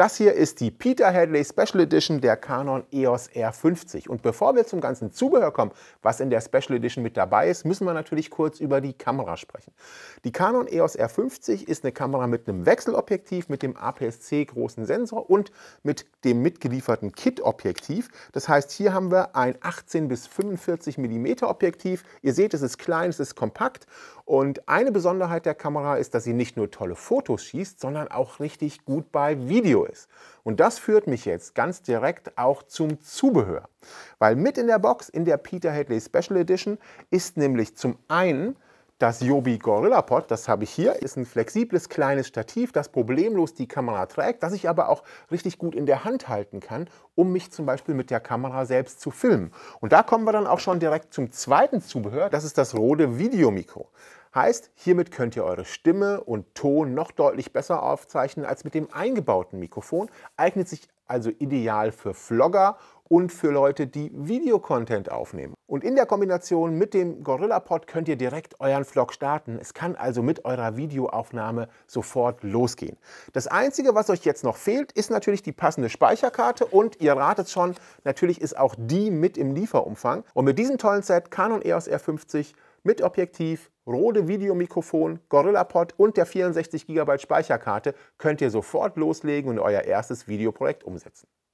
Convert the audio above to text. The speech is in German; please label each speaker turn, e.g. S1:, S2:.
S1: Das hier ist die Peter Hadley Special Edition der Canon EOS R50. Und bevor wir zum ganzen Zubehör kommen, was in der Special Edition mit dabei ist, müssen wir natürlich kurz über die Kamera sprechen. Die Canon EOS R50 ist eine Kamera mit einem Wechselobjektiv, mit dem APS-C großen Sensor und mit dem mitgelieferten Kit-Objektiv. Das heißt, hier haben wir ein 18 bis 45 mm Objektiv. Ihr seht, es ist klein, es ist kompakt. Und eine Besonderheit der Kamera ist, dass sie nicht nur tolle Fotos schießt, sondern auch richtig gut bei Video ist ist. Und das führt mich jetzt ganz direkt auch zum Zubehör. Weil mit in der Box, in der Peter Hadley Special Edition, ist nämlich zum einen das Yobi GorillaPod, das habe ich hier, ist ein flexibles kleines Stativ, das problemlos die Kamera trägt, das ich aber auch richtig gut in der Hand halten kann, um mich zum Beispiel mit der Kamera selbst zu filmen. Und da kommen wir dann auch schon direkt zum zweiten Zubehör, das ist das Rode Videomikro. Heißt, hiermit könnt ihr eure Stimme und Ton noch deutlich besser aufzeichnen als mit dem eingebauten Mikrofon, eignet sich also ideal für Vlogger und für Leute, die Videocontent aufnehmen. Und in der Kombination mit dem GorillaPod könnt ihr direkt euren Vlog starten. Es kann also mit eurer Videoaufnahme sofort losgehen. Das Einzige, was euch jetzt noch fehlt, ist natürlich die passende Speicherkarte und ihr ratet schon, natürlich ist auch die mit im Lieferumfang. Und mit diesem tollen Set Canon EOS R50 mit Objektiv, Rode Videomikrofon, GorillaPod und der 64 GB Speicherkarte könnt ihr sofort loslegen und euer erstes Videoprojekt umsetzen.